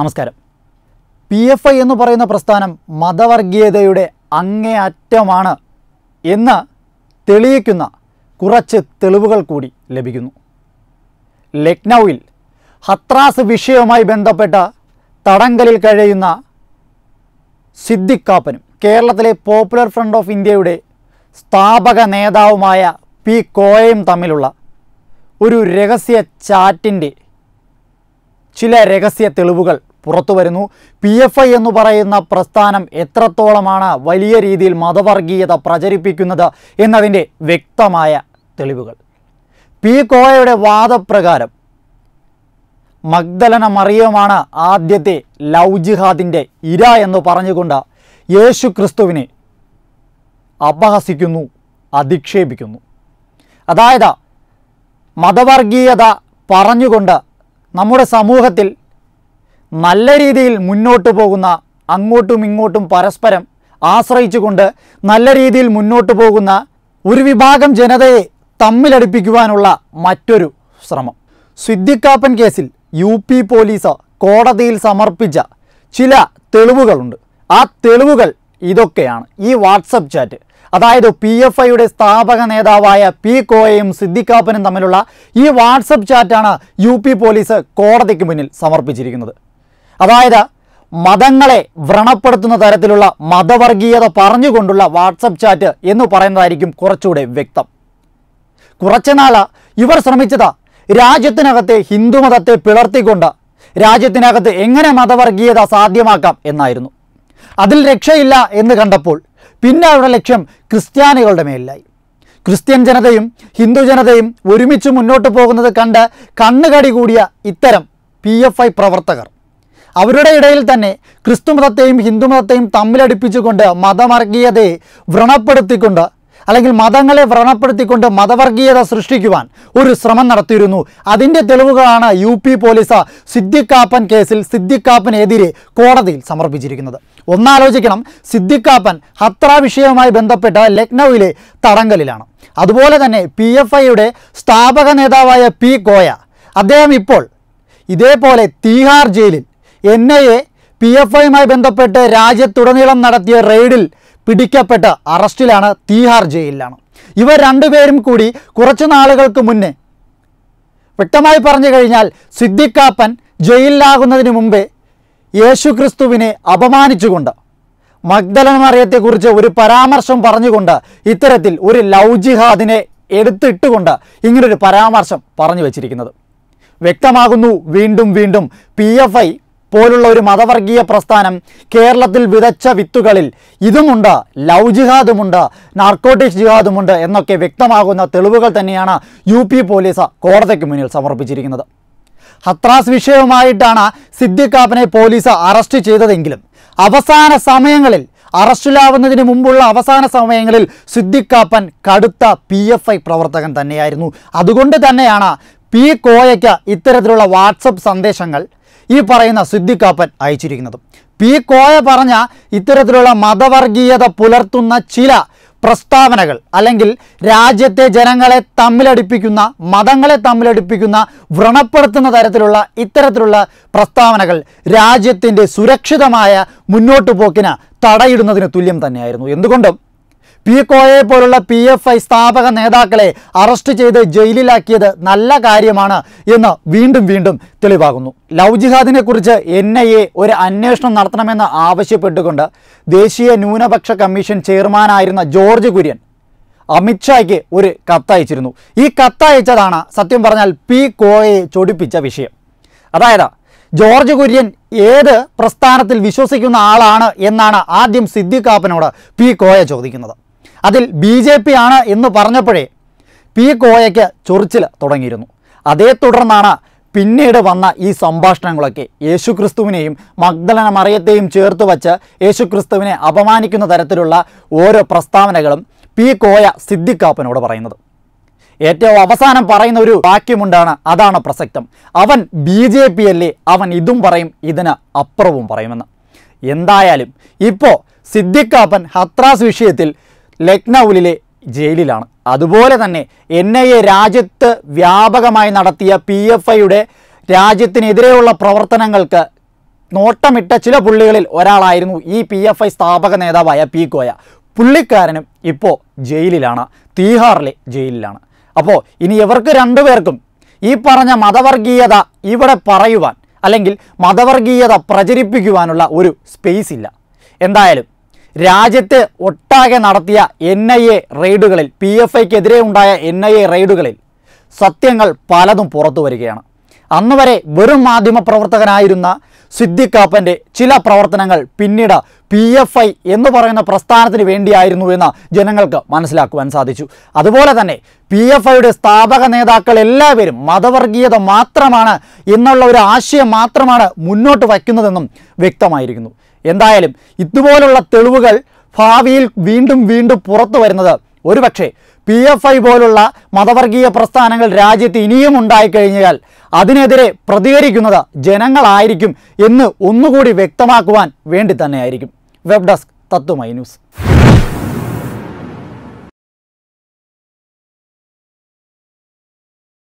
നമസ്കാരം P F I എന്ന് പറയുന്ന പ്രസ്ഥാനം മതവർഗീയതയുടെ അങ്ങേയറ്റമാണ് എന്ന് തെളിയിക്കുന്ന കുറച്ച് തെളിവുകൾ കൂടി ലഭിക്കുന്നു ലക്നൌവിൽ ഹത്രാസ് വിഷയവുമായി ബന്ധപ്പെട്ട തടങ്കലിൽ കഴിയുന്ന സിദ്ദിഖാപ്പനും കേരളത്തിലെ പോപ്പുലർ ഫ്രണ്ട് ഓഫ് ഇന്ത്യയുടെ സ്ഥാപക നേതാവുമായ പി കോയയും തമ്മിലുള്ള ഒരു രഹസ്യ ചാറ്റിൻ്റെ ചില രഹസ്യ തെളിവുകൾ പുറത്തു വരുന്നു പി എഫ് ഐ എന്ന് പറയുന്ന പ്രസ്ഥാനം എത്രത്തോളമാണ് വലിയ രീതിയിൽ മതവർഗീയത പ്രചരിപ്പിക്കുന്നത് എന്നതിൻ്റെ വ്യക്തമായ തെളിവുകൾ പി കോയയുടെ വാദപ്രകാരം മഗ്ദലന മറിയമാണ് ആദ്യത്തെ ലവ് ജിഹാദിൻ്റെ ഇര എന്ന് പറഞ്ഞുകൊണ്ട് യേശു ക്രിസ്തുവിനെ അപഹസിക്കുന്നു അധിക്ഷേപിക്കുന്നു അതായത് മതവർഗീയത പറഞ്ഞുകൊണ്ട് നമ്മുടെ സമൂഹത്തിൽ നല്ല രീതിയിൽ മുന്നോട്ട് പോകുന്ന അങ്ങോട്ടും ഇങ്ങോട്ടും പരസ്പരം ആശ്രയിച്ചുകൊണ്ട് നല്ല രീതിയിൽ മുന്നോട്ട് പോകുന്ന ഒരു വിഭാഗം ജനതയെ തമ്മിലടിപ്പിക്കുവാനുള്ള മറ്റൊരു ശ്രമം സിദ്ദിഖാപ്പൻ കേസിൽ യു പി പോലീസ് കോടതിയിൽ സമർപ്പിച്ച ചില തെളിവുകളുണ്ട് ആ തെളിവുകൾ ഇതൊക്കെയാണ് ഈ വാട്സപ്പ് ചാറ്റ് അതായത് പി എഫ് ഐയുടെ സ്ഥാപക നേതാവായ പി കോയയും സിദ്ധിക്കാപ്പനും തമ്മിലുള്ള ഈ വാട്സപ്പ് ചാറ്റാണ് യു പി പോലീസ് കോടതിക്ക് മുന്നിൽ സമർപ്പിച്ചിരിക്കുന്നത് അതായത് മതങ്ങളെ വ്രണപ്പെടുത്തുന്ന തരത്തിലുള്ള മതവർഗീയത പറഞ്ഞുകൊണ്ടുള്ള വാട്സപ്പ് ചാറ്റ് എന്ന് പറയുന്നതായിരിക്കും കുറച്ചുകൂടെ വ്യക്തം കുറച്ചുനാൾ ഇവർ ശ്രമിച്ചത് രാജ്യത്തിനകത്തെ ഹിന്ദുമതത്തെ പിളർത്തിക്കൊണ്ട് രാജ്യത്തിനകത്ത് എങ്ങനെ മതവർഗീയത സാധ്യമാക്കാം എന്നായിരുന്നു അതിൽ രക്ഷയില്ല എന്ന് കണ്ടപ്പോൾ പിന്നെ അവരുടെ ലക്ഷ്യം ക്രിസ്ത്യാനികളുടെ മേലിലായി ക്രിസ്ത്യൻ ജനതയും ഹിന്ദു ജനതയും ഒരുമിച്ച് മുന്നോട്ട് പോകുന്നത് കണ്ട് കണ്ണുകടി കൂടിയ ഇത്തരം പി പ്രവർത്തകർ അവരുടെ ഇടയിൽ തന്നെ ക്രിസ്തുമതത്തെയും ഹിന്ദുമതത്തെയും തമ്മിലടിപ്പിച്ചുകൊണ്ട് മതവർഗീയതയെ വ്രണപ്പെടുത്തിക്കൊണ്ട് അല്ലെങ്കിൽ മതങ്ങളെ വ്രണപ്പെടുത്തിക്കൊണ്ട് മതവർഗീയത സൃഷ്ടിക്കുവാൻ ഒരു ശ്രമം നടത്തിയിരുന്നു അതിൻ്റെ തെളിവുകളാണ് യു പി പോലീസ് സിദ്ദിഖാപ്പൻ കേസിൽ സിദ്ധിക്കാപ്പനെതിരെ കോടതിയിൽ സമർപ്പിച്ചിരിക്കുന്നത് ഒന്നാലോചിക്കണം സിദ്ദിഖാപ്പൻ ഹത്രാ വിഷയവുമായി ബന്ധപ്പെട്ട ലക്നൌവിലെ തടങ്കലിലാണ് അതുപോലെ തന്നെ പി എഫ് ഐയുടെ സ്ഥാപക നേതാവായ പി കോയ അദ്ദേഹം ഇപ്പോൾ ഇതേപോലെ തീഹാർ ജയിലിൽ N I A P F ഐയുമായി ബന്ധപ്പെട്ട് രാജ്യത്തുടനീളം നടത്തിയ റെയ്ഡിൽ പിടിക്കപ്പെട്ട് അറസ്റ്റിലാണ് തീഹാർ ജയിലിലാണ് ഇവർ രണ്ടുപേരും കൂടി കുറച്ച് നാളുകൾക്ക് മുന്നേ വ്യക്തമായി പറഞ്ഞു കഴിഞ്ഞാൽ സിദ്ദിഖാപ്പൻ ജയിലിലാകുന്നതിന് മുമ്പേ യേശുക്രിസ്തുവിനെ അപമാനിച്ചുകൊണ്ട് മഗ്ദലമറിയത്തെക്കുറിച്ച് മറിയത്തെക്കുറിച്ച് ഒരു പരാമർശം പറഞ്ഞുകൊണ്ട് ഇത്തരത്തിൽ ഒരു ലവ് ജിഹാദിനെ എടുത്തിട്ടുകൊണ്ട് ഇങ്ങനൊരു പരാമർശം പറഞ്ഞു വച്ചിരിക്കുന്നത് വ്യക്തമാകുന്നു വീണ്ടും വീണ്ടും പി എഫ് ഐ പോലുള്ള ഒരു മതവർഗീയ പ്രസ്ഥാനം കേരളത്തിൽ വിതച്ച വിത്തുകളിൽ ഇതുമുണ്ട് ലവ് ജിഹാദുമുണ്ട് നാർക്കോട്ടിക്സ് ജിഹാദുമുണ്ട് എന്നൊക്കെ വ്യക്തമാകുന്ന തെളിവുകൾ തന്നെയാണ് യു പി പോലീസ് കോടതിക്ക് മുന്നിൽ സമർപ്പിച്ചിരിക്കുന്നത് ഹത്രാസ് വിഷയവുമായിട്ടാണ് സിദ്ദിഖാപ്പിനെ പോലീസ് അറസ്റ്റ് ചെയ്തതെങ്കിലും അവസാന സമയങ്ങളിൽ അറസ്റ്റിലാവുന്നതിന് മുമ്പുള്ള അവസാന സമയങ്ങളിൽ സിദ്ദിഖാപ്പൻ കടുത്ത പി എഫ് ഐ പ്രവർത്തകൻ തന്നെയായിരുന്നു അതുകൊണ്ട് തന്നെയാണ് പി കോയയ്ക്ക് ഇത്തരത്തിലുള്ള വാട്സപ്പ് സന്ദേശങ്ങൾ ഈ പറയുന്ന സിദ്ധിക്കാപ്പൻ അയച്ചിരിക്കുന്നത് പി കോയ പറഞ്ഞ ഇത്തരത്തിലുള്ള മതവർഗീയത പുലർത്തുന്ന ചില പ്രസ്താവനകൾ അല്ലെങ്കിൽ രാജ്യത്തെ ജനങ്ങളെ തമ്മിലടിപ്പിക്കുന്ന മതങ്ങളെ തമ്മിലടിപ്പിക്കുന്ന വ്രണപ്പെടുത്തുന്ന തരത്തിലുള്ള ഇത്തരത്തിലുള്ള പ്രസ്താവനകൾ രാജ്യത്തിൻ്റെ സുരക്ഷിതമായ മുന്നോട്ടു പോക്കിന് തടയിടുന്നതിന് തുല്യം തന്നെയായിരുന്നു എന്തുകൊണ്ടും പി കോയെ പോലുള്ള പി എഫ് ഐ സ്ഥാപക നേതാക്കളെ അറസ്റ്റ് ചെയ്ത് ജയിലിലാക്കിയത് നല്ല കാര്യമാണ് എന്ന് വീണ്ടും വീണ്ടും തെളിവാകുന്നു ലവ് ജിഹാദിനെ കുറിച്ച് എൻ ഐ എ ഒരു അന്വേഷണം നടത്തണമെന്ന് ആവശ്യപ്പെട്ടുകൊണ്ട് ദേശീയ ന്യൂനപക്ഷ കമ്മീഷൻ ചെയർമാനായിരുന്ന ജോർജ് കുര്യൻ അമിത്ഷായ്ക്ക് ഒരു കത്തയച്ചിരുന്നു ഈ കത്തയച്ചതാണ് സത്യം പറഞ്ഞാൽ പി കോയെ ചൊടിപ്പിച്ച വിഷയം അതായത് ജോർജ് കുര്യൻ ഏത് പ്രസ്ഥാനത്തിൽ വിശ്വസിക്കുന്ന ആളാണ് എന്നാണ് ആദ്യം കാപ്പനോട് പി കോയ ചോദിക്കുന്നത് അതിൽ ബി ജെ പി ആണ് എന്ന് പറഞ്ഞപ്പോഴേ പി കോയയ്ക്ക് ചൊറിച്ചിൽ തുടങ്ങിയിരുന്നു അതേ തുടർന്നാണ് പിന്നീട് വന്ന ഈ സംഭാഷണങ്ങളൊക്കെ ക്രിസ്തുവിനെയും മഗ്ദലന മറിയത്തെയും ചേർത്ത് വച്ച് യേശുക്രിസ്തുവിനെ അപമാനിക്കുന്ന തരത്തിലുള്ള ഓരോ പ്രസ്താവനകളും പി കോയ സിദ്ധിക്കാപ്പനോട് പറയുന്നത് ഏറ്റവും അവസാനം പറയുന്ന ഒരു വാക്യമുണ്ടാണ് അതാണ് പ്രസക്തം അവൻ ബി ജെ പി അല്ലേ അവൻ ഇതും പറയും ഇതിന് അപ്പുറവും പറയുമെന്ന് എന്തായാലും ഇപ്പോൾ സിദ്ധിക്കാപ്പൻ ഹത്രാസ് വിഷയത്തിൽ ലക്നൌവിലെ ജയിലിലാണ് അതുപോലെ തന്നെ എൻ ഐ എ രാജ്യത്ത് വ്യാപകമായി നടത്തിയ പി എഫ് ഐയുടെ രാജ്യത്തിനെതിരെയുള്ള പ്രവർത്തനങ്ങൾക്ക് നോട്ടമിട്ട ചില പുള്ളികളിൽ ഒരാളായിരുന്നു ഈ പി എഫ് ഐ സ്ഥാപക നേതാവായ പി കോയ പുള്ളിക്കാരനും ഇപ്പോൾ ജയിലിലാണ് തീഹാറിലെ ജയിലിലാണ് അപ്പോൾ ഇനി ഇവർക്ക് രണ്ടുപേർക്കും ഈ പറഞ്ഞ മതവർഗീയത ഇവിടെ പറയുവാൻ അല്ലെങ്കിൽ മതവർഗീയത പ്രചരിപ്പിക്കുവാനുള്ള ഒരു സ്പേസ് ഇല്ല എന്തായാലും രാജ്യത്ത് ഒട്ടാകെ നടത്തിയ എൻ ഐ എ റെയ്ഡുകളിൽ പി എഫ് ഐക്കെതിരെ ഉണ്ടായ എൻ ഐ എ റെയ്ഡുകളിൽ സത്യങ്ങൾ പലതും പുറത്തു വരികയാണ് അന്ന് വരെ വെറും മാധ്യമ പ്രവർത്തകനായിരുന്ന സിദ്ദിഖാപ്പൻ്റെ ചില പ്രവർത്തനങ്ങൾ പിന്നീട് പി എഫ് ഐ എന്ന് പറയുന്ന പ്രസ്ഥാനത്തിന് വേണ്ടിയായിരുന്നു എന്ന് ജനങ്ങൾക്ക് മനസ്സിലാക്കുവാൻ സാധിച്ചു അതുപോലെ തന്നെ പി എഫ് ഐയുടെ സ്ഥാപക നേതാക്കൾ എല്ലാവരും മതവർഗീയത മാത്രമാണ് എന്നുള്ള ഒരു ആശയം മാത്രമാണ് മുന്നോട്ട് വയ്ക്കുന്നതെന്നും വ്യക്തമായിരിക്കുന്നു എന്തായാലും ഇതുപോലുള്ള തെളിവുകൾ ഭാവിയിൽ വീണ്ടും വീണ്ടും പുറത്തു വരുന്നത് ഒരുപക്ഷെ പി എഫ് ഐ പോലുള്ള മതവർഗീയ പ്രസ്ഥാനങ്ങൾ രാജ്യത്ത് ഇനിയും ഉണ്ടായിക്കഴിഞ്ഞാൽ അതിനെതിരെ പ്രതികരിക്കുന്നത് ജനങ്ങളായിരിക്കും എന്ന് ഒന്നുകൂടി വ്യക്തമാക്കുവാൻ വേണ്ടി തന്നെയായിരിക്കും വെബ് ഡെസ്ക് തത്വമൈ ന്യൂസ്